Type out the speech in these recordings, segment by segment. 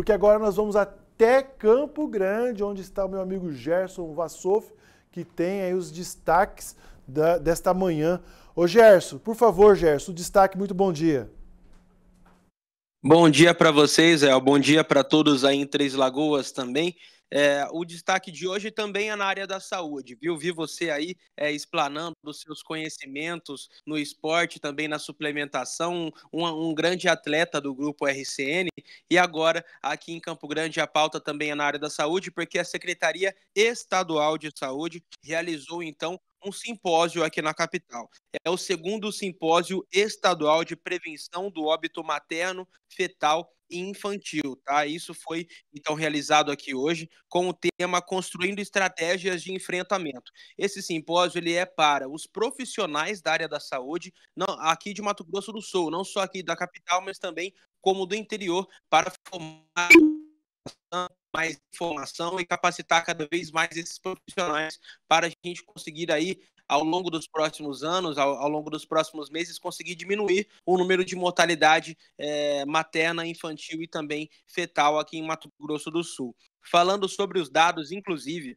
porque agora nós vamos até Campo Grande, onde está o meu amigo Gerson Vassouf, que tem aí os destaques da, desta manhã. Ô Gerson, por favor, Gerson, destaque, muito bom dia. Bom dia para vocês, o Bom dia para todos aí em Três Lagoas também. É, o destaque de hoje também é na área da saúde, viu? Vi você aí é, explanando os seus conhecimentos no esporte, também na suplementação, um, um, grande atleta do grupo RCN. E agora, aqui em Campo Grande, a pauta também é na área da saúde, porque a Secretaria Estadual de Saúde realizou então um simpósio aqui na capital. É o segundo simpósio estadual de prevenção do óbito materno, fetal infantil, tá? Isso foi então realizado aqui hoje com o tema Construindo Estratégias de Enfrentamento. Esse simpósio ele é para os profissionais da área da saúde, não aqui de Mato Grosso do Sul, não só aqui da capital, mas também como do interior, para formar mais informação e capacitar cada vez mais esses profissionais para a gente conseguir aí ao longo dos próximos anos, ao, ao longo dos próximos meses, conseguir diminuir o número de mortalidade é, materna, infantil e também fetal aqui em Mato Grosso do Sul. Falando sobre os dados, inclusive,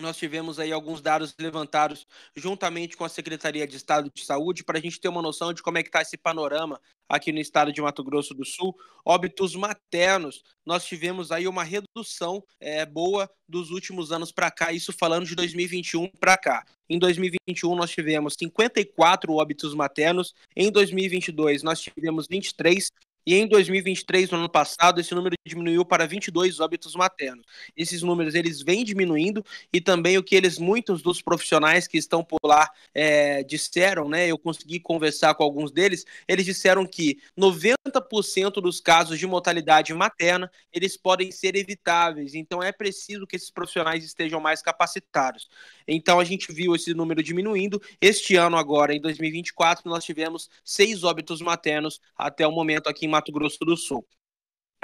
nós tivemos aí alguns dados levantados juntamente com a Secretaria de Estado de Saúde para a gente ter uma noção de como é que está esse panorama aqui no estado de Mato Grosso do Sul. Óbitos maternos, nós tivemos aí uma redução é, boa dos últimos anos para cá, isso falando de 2021 para cá. Em 2021 nós tivemos 54 óbitos maternos, em 2022 nós tivemos 23, e em 2023, no ano passado, esse número diminuiu para 22 óbitos maternos. Esses números eles vêm diminuindo e também o que eles, muitos dos profissionais que estão por lá é, disseram, né? Eu consegui conversar com alguns deles, eles disseram que 90% dos casos de mortalidade materna eles podem ser evitáveis. Então é preciso que esses profissionais estejam mais capacitados. Então a gente viu esse número diminuindo. Este ano, agora, em 2024, nós tivemos seis óbitos maternos até o momento aqui em Mato Grosso do Sul.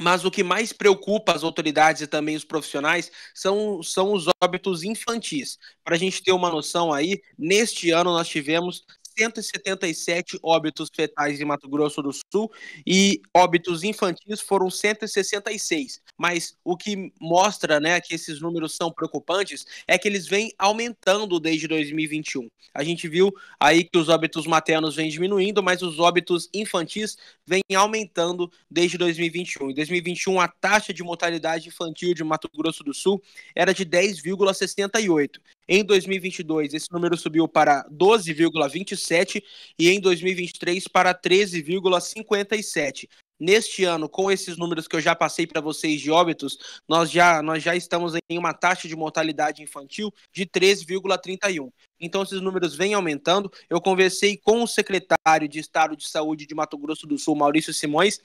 Mas o que mais preocupa as autoridades e também os profissionais são, são os óbitos infantis. Para a gente ter uma noção aí, neste ano nós tivemos 177 óbitos fetais em Mato Grosso do Sul e óbitos infantis foram 166. Mas o que mostra né, que esses números são preocupantes é que eles vêm aumentando desde 2021. A gente viu aí que os óbitos maternos vêm diminuindo, mas os óbitos infantis vêm aumentando desde 2021. Em 2021, a taxa de mortalidade infantil de Mato Grosso do Sul era de 10,68 em 2022, esse número subiu para 12,27 e em 2023 para 13,57. Neste ano, com esses números que eu já passei para vocês de óbitos, nós já, nós já estamos em uma taxa de mortalidade infantil de 3,31. Então, esses números vêm aumentando. Eu conversei com o secretário de Estado de Saúde de Mato Grosso do Sul, Maurício Simões,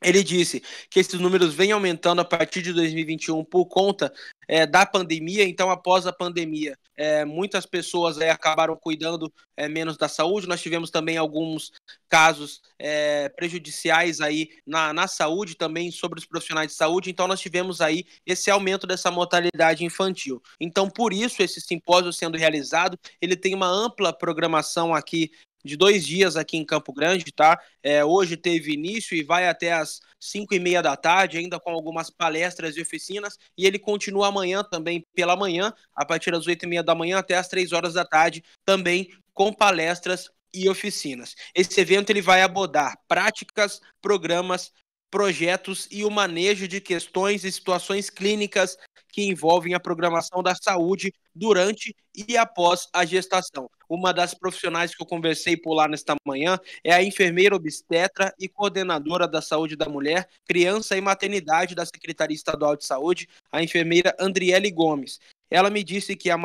ele disse que esses números vêm aumentando a partir de 2021 por conta é, da pandemia. Então, após a pandemia, é, muitas pessoas é, acabaram cuidando é, menos da saúde. Nós tivemos também alguns casos é, prejudiciais aí na, na saúde, também sobre os profissionais de saúde. Então, nós tivemos aí esse aumento dessa mortalidade infantil. Então, por isso, esse simpósio sendo realizado, ele tem uma ampla programação aqui de dois dias aqui em Campo Grande, tá? É, hoje teve início e vai até as cinco e meia da tarde, ainda com algumas palestras e oficinas, e ele continua amanhã também pela manhã, a partir das oito e meia da manhã até as três horas da tarde, também com palestras e oficinas. Esse evento ele vai abordar práticas, programas, projetos e o manejo de questões e situações clínicas que envolvem a programação da saúde durante e após a gestação. Uma das profissionais que eu conversei por lá nesta manhã é a enfermeira obstetra e coordenadora da saúde da mulher, criança e maternidade da Secretaria Estadual de Saúde, a enfermeira Andriele Gomes ela me disse que a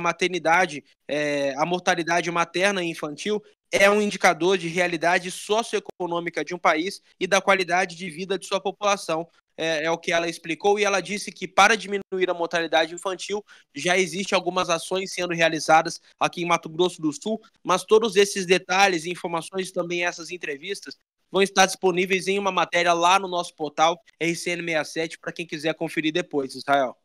maternidade, é, a mortalidade materna e infantil é um indicador de realidade socioeconômica de um país e da qualidade de vida de sua população, é, é, o que ela explicou, e ela disse que para diminuir a mortalidade infantil já existem algumas ações sendo realizadas aqui em Mato Grosso do Sul, mas todos esses detalhes e informações, também essas entrevistas, vão estar disponíveis em uma matéria lá no nosso portal RCN67 para quem quiser conferir depois, Israel.